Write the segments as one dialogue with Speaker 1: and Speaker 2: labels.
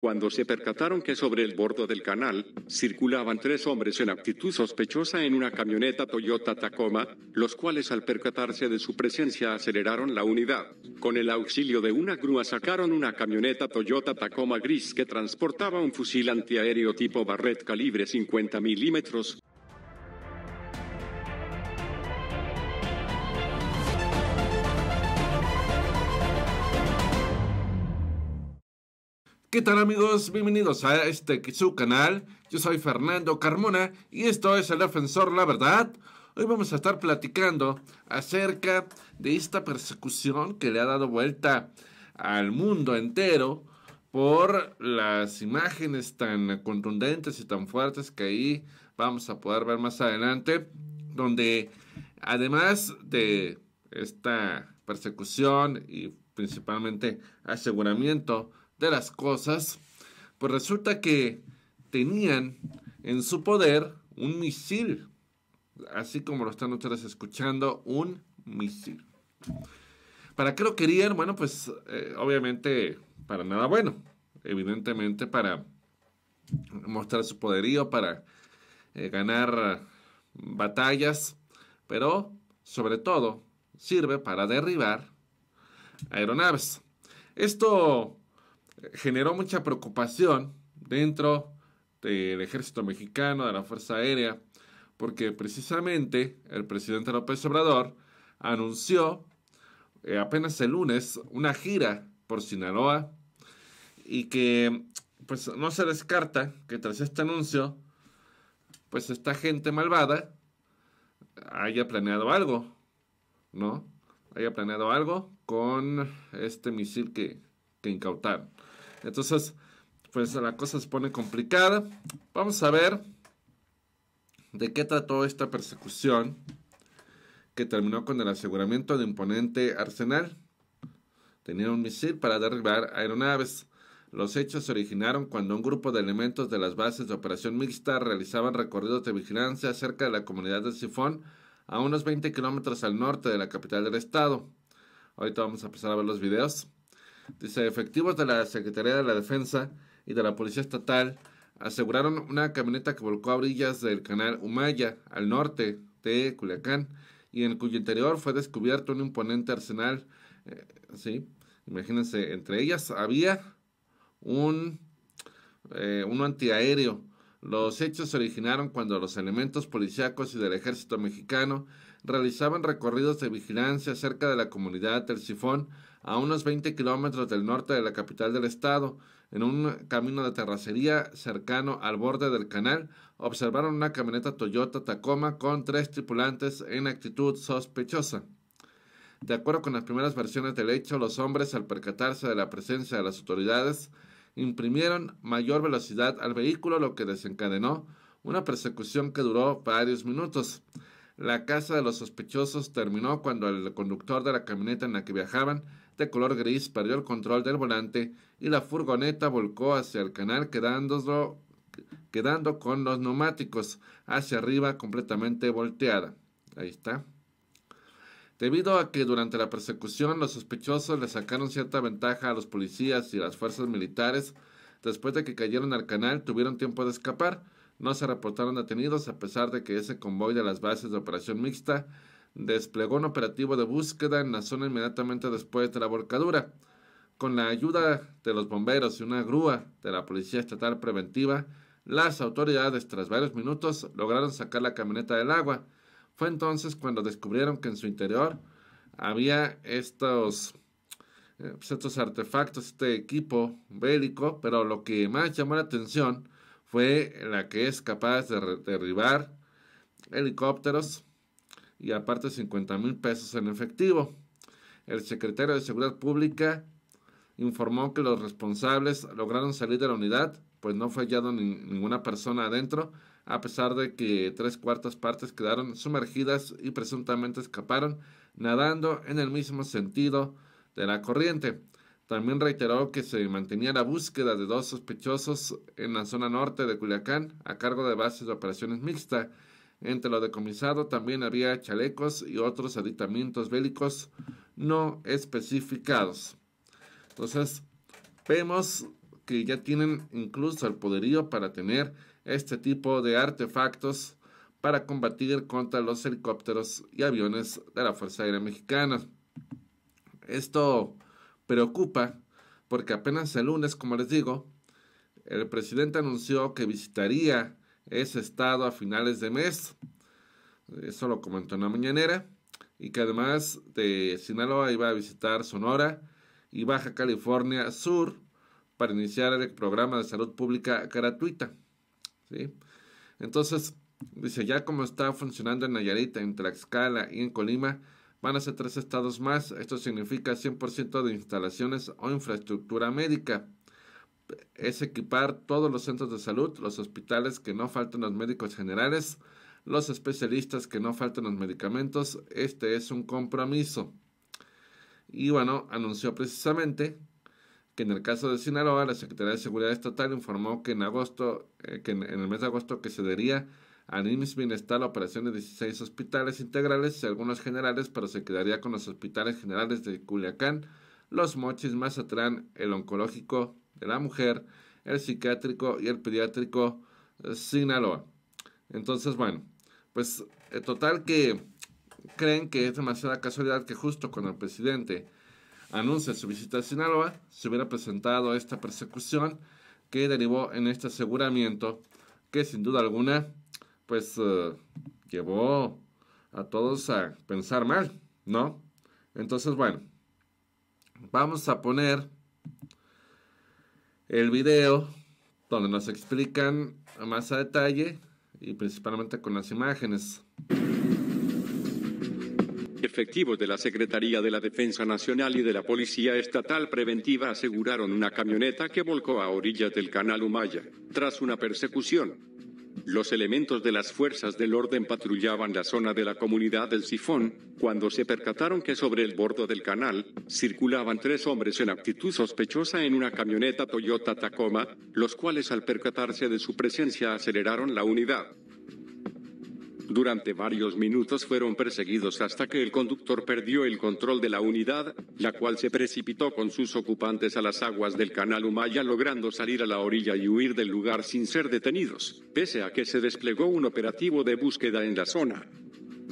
Speaker 1: cuando se percataron que sobre el bordo del canal circulaban tres hombres en actitud sospechosa en una camioneta Toyota Tacoma, los cuales al percatarse de su presencia aceleraron la unidad. Con el auxilio de una grúa sacaron una camioneta Toyota Tacoma gris que transportaba un fusil antiaéreo tipo Barrett calibre 50 milímetros,
Speaker 2: ¿Qué tal amigos? Bienvenidos a este su canal. Yo soy Fernando Carmona y esto es El Defensor La Verdad. Hoy vamos a estar platicando acerca de esta persecución que le ha dado vuelta al mundo entero por las imágenes tan contundentes y tan fuertes que ahí vamos a poder ver más adelante, donde además de esta persecución y principalmente aseguramiento de las cosas, pues resulta que tenían en su poder un misil, así como lo están ustedes escuchando, un misil. ¿Para qué lo querían? Bueno, pues eh, obviamente para nada bueno, evidentemente para mostrar su poderío, para eh, ganar batallas, pero sobre todo sirve para derribar aeronaves. Esto generó mucha preocupación dentro del ejército mexicano, de la Fuerza Aérea, porque precisamente el presidente López Obrador anunció eh, apenas el lunes una gira por Sinaloa y que pues no se descarta que tras este anuncio pues esta gente malvada haya planeado algo, ¿no? Haya planeado algo con este misil que, que incautaron. Entonces, pues la cosa se pone complicada. Vamos a ver de qué trató esta persecución que terminó con el aseguramiento de un imponente arsenal. Tenía un misil para derribar aeronaves. Los hechos se originaron cuando un grupo de elementos de las bases de operación mixta realizaban recorridos de vigilancia cerca de la comunidad de Sifón, a unos 20 kilómetros al norte de la capital del estado. Ahorita vamos a empezar a ver los videos. Dice, efectivos de la Secretaría de la Defensa y de la Policía Estatal aseguraron una camioneta que volcó a orillas del canal Humaya, al norte de Culiacán, y en cuyo interior fue descubierto un imponente arsenal. Eh, sí, imagínense, entre ellas había un, eh, un antiaéreo. Los hechos se originaron cuando los elementos policíacos y del ejército mexicano realizaban recorridos de vigilancia cerca de la comunidad del Sifón, a unos 20 kilómetros del norte de la capital del estado, en un camino de terracería cercano al borde del canal, observaron una camioneta Toyota Tacoma con tres tripulantes en actitud sospechosa. De acuerdo con las primeras versiones del hecho, los hombres, al percatarse de la presencia de las autoridades, imprimieron mayor velocidad al vehículo, lo que desencadenó una persecución que duró varios minutos. La casa de los sospechosos terminó cuando el conductor de la camioneta en la que viajaban de este color gris perdió el control del volante y la furgoneta volcó hacia el canal quedándolo, quedando con los neumáticos hacia arriba completamente volteada. Ahí está. Debido a que durante la persecución los sospechosos le sacaron cierta ventaja a los policías y las fuerzas militares, después de que cayeron al canal tuvieron tiempo de escapar. No se reportaron detenidos a pesar de que ese convoy de las bases de operación mixta desplegó un operativo de búsqueda en la zona inmediatamente después de la volcadura. Con la ayuda de los bomberos y una grúa de la Policía Estatal Preventiva, las autoridades, tras varios minutos, lograron sacar la camioneta del agua. Fue entonces cuando descubrieron que en su interior había estos, eh, pues estos artefactos, este equipo bélico, pero lo que más llamó la atención fue la que es capaz de derribar helicópteros, y aparte 50 mil pesos en efectivo. El secretario de Seguridad Pública informó que los responsables lograron salir de la unidad, pues no fue hallado ninguna persona adentro, a pesar de que tres cuartas partes quedaron sumergidas y presuntamente escaparon nadando en el mismo sentido de la corriente. También reiteró que se mantenía la búsqueda de dos sospechosos en la zona norte de Culiacán a cargo de bases de operaciones mixtas, entre lo decomisado también había chalecos y otros aditamentos bélicos no especificados. Entonces, vemos que ya tienen incluso el poderío para tener este tipo de artefactos para combatir contra los helicópteros y aviones de la Fuerza Aérea Mexicana. Esto preocupa porque apenas el lunes, como les digo, el presidente anunció que visitaría ese estado a finales de mes. Eso lo comentó en la mañanera. Y que además de Sinaloa iba a visitar Sonora y Baja California Sur para iniciar el programa de salud pública gratuita. ¿sí? Entonces, dice, ya como está funcionando en Nayarit, en Tlaxcala y en Colima, van a ser tres estados más. Esto significa 100% de instalaciones o infraestructura médica es equipar todos los centros de salud, los hospitales que no faltan los médicos generales, los especialistas que no faltan los medicamentos. Este es un compromiso. Y bueno, anunció precisamente que en el caso de Sinaloa, la Secretaría de Seguridad Estatal informó que en agosto, eh, que en, el mes de agosto que se daría al IMSS Bienestar la operación de 16 hospitales integrales y algunos generales, pero se quedaría con los hospitales generales de Culiacán, Los Mochis, Mazatlán, el Oncológico, la mujer, el psiquiátrico y el pediátrico eh, Sinaloa. Entonces, bueno, pues el eh, total que creen que es demasiada casualidad que justo cuando el presidente anuncia su visita a Sinaloa, se hubiera presentado esta persecución que derivó en este aseguramiento que sin duda alguna, pues eh, llevó a todos a pensar mal, ¿no? Entonces, bueno, vamos a poner el video donde nos explican más a detalle y principalmente con las imágenes. Efectivos de la Secretaría de la Defensa
Speaker 1: Nacional y de la Policía Estatal Preventiva aseguraron una camioneta que volcó a orillas del canal Humaya tras una persecución. Los elementos de las fuerzas del orden patrullaban la zona de la comunidad del Sifón cuando se percataron que sobre el bordo del canal circulaban tres hombres en actitud sospechosa en una camioneta Toyota Tacoma, los cuales al percatarse de su presencia aceleraron la unidad. Durante varios minutos fueron perseguidos hasta que el conductor perdió el control de la unidad, la cual se precipitó con sus ocupantes a las aguas del canal Humaya logrando salir a la orilla y huir del lugar sin ser detenidos, pese a que se desplegó un operativo de búsqueda en la zona.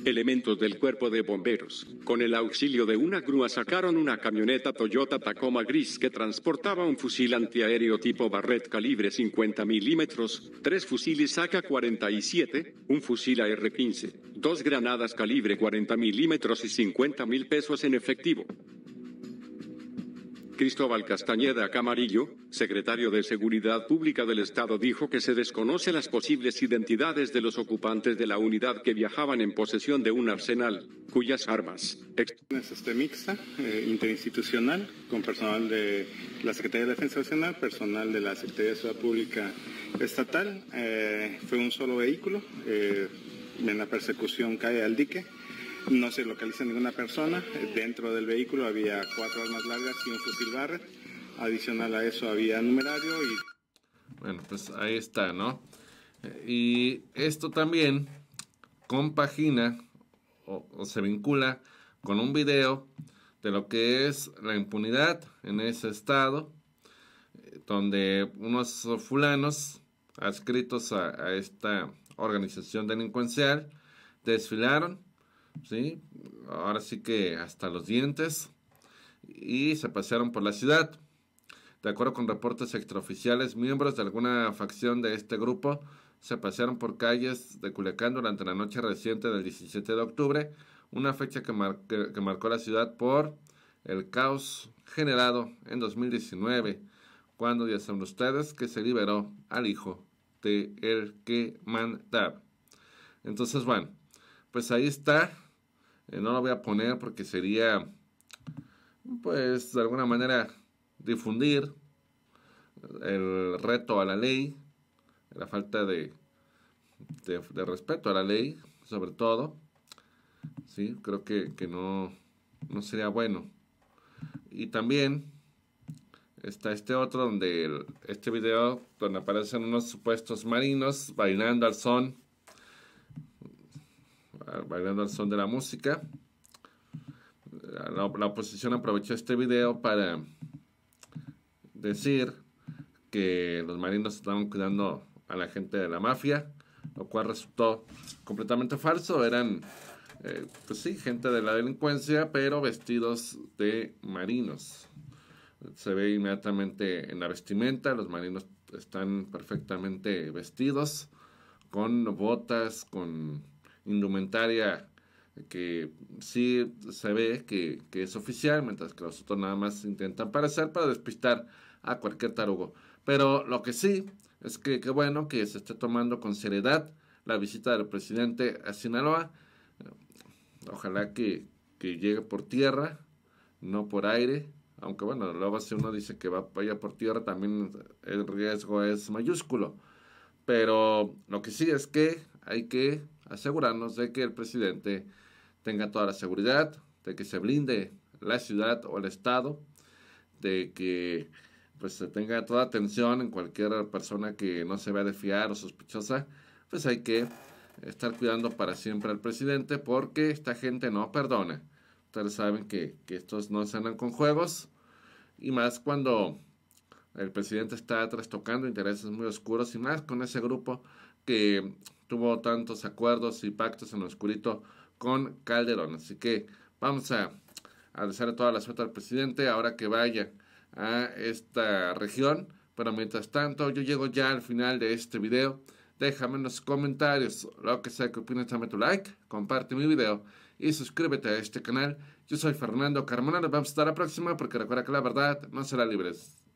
Speaker 1: Elementos del cuerpo de bomberos, con el auxilio de una grúa, sacaron una camioneta Toyota Tacoma gris que transportaba un fusil antiaéreo tipo Barrett calibre 50 milímetros, tres fusiles AK-47, un fusil AR-15, dos granadas calibre 40 milímetros y 50 mil pesos en efectivo. Cristóbal Castañeda Camarillo, secretario de Seguridad Pública del Estado, dijo que se desconoce las posibles identidades de los ocupantes de la unidad que viajaban en posesión de un arsenal, cuyas armas. Es este mixta eh, interinstitucional con personal de la Secretaría de Defensa Nacional, personal de la Secretaría de Seguridad Pública Estatal. Eh, fue un solo vehículo eh, en la persecución cae al dique no se localiza ninguna persona. Dentro del vehículo había cuatro armas largas y un fusil barret. Adicional a eso había numerario y...
Speaker 2: Bueno, pues ahí está, ¿no? Eh, y esto también compagina o, se vincula con un video de lo que es la impunidad en ese estado, eh, donde unos fulanos adscritos a esta organización delincuencial desfilaron ¿sí? Ahora sí que hasta los dientes y se pasearon por la ciudad. De acuerdo con reportes extraoficiales, miembros de alguna facción de este grupo se pasearon por calles de Culiacán durante la noche reciente del 17 de octubre, una fecha que, marcó la ciudad por el caos generado en 2019, cuando ya saben ustedes que se liberó al hijo de el que mandaba. Entonces, bueno, pues ahí está. Eh, no lo voy a poner porque sería, pues, de alguna manera difundir el reto a la ley, la falta de, de, respeto a la ley, sobre todo. Sí, creo que, no, no sería bueno. Y también está este otro donde este video donde aparecen unos supuestos marinos bailando al son bailando al son de la música. La, oposición aprovechó este video para decir que los marinos estaban cuidando a la gente de la mafia, lo cual resultó completamente falso. Eran, eh, pues sí, gente de la delincuencia, pero vestidos de marinos. Se ve inmediatamente en la vestimenta, los marinos están perfectamente vestidos, con botas, con indumentaria que sí se ve que, es oficial, mientras que los otros nada más intentan parecer para despistar a cualquier tarugo. Pero lo que sí es que qué bueno que se esté tomando con seriedad la visita del presidente a Sinaloa. Ojalá que, llegue por tierra, no por aire. Aunque bueno, luego si uno dice que va, vaya por tierra, también el riesgo es mayúsculo. Pero lo que sí es que hay que asegurarnos de que el presidente tenga toda la seguridad, de que se blinde la ciudad o el estado, de que pues se tenga toda atención en cualquier persona que no se vea de fiar o sospechosa, pues hay que estar cuidando para siempre al presidente porque esta gente no perdona. Ustedes saben que, que estos no se andan con juegos y más cuando el presidente está trastocando intereses muy oscuros y más con ese grupo que tuvo tantos acuerdos y pactos en lo oscurito con Calderón. Así que vamos a, a desearle toda la suerte al presidente ahora que vaya a esta región. Pero mientras tanto, yo llego ya al final de este video. Déjame en los comentarios lo que sea que opines, dame tu like, comparte mi video y suscríbete a este canal. Yo soy Fernando Carmona, nos vemos hasta la próxima porque recuerda que la verdad no será libre.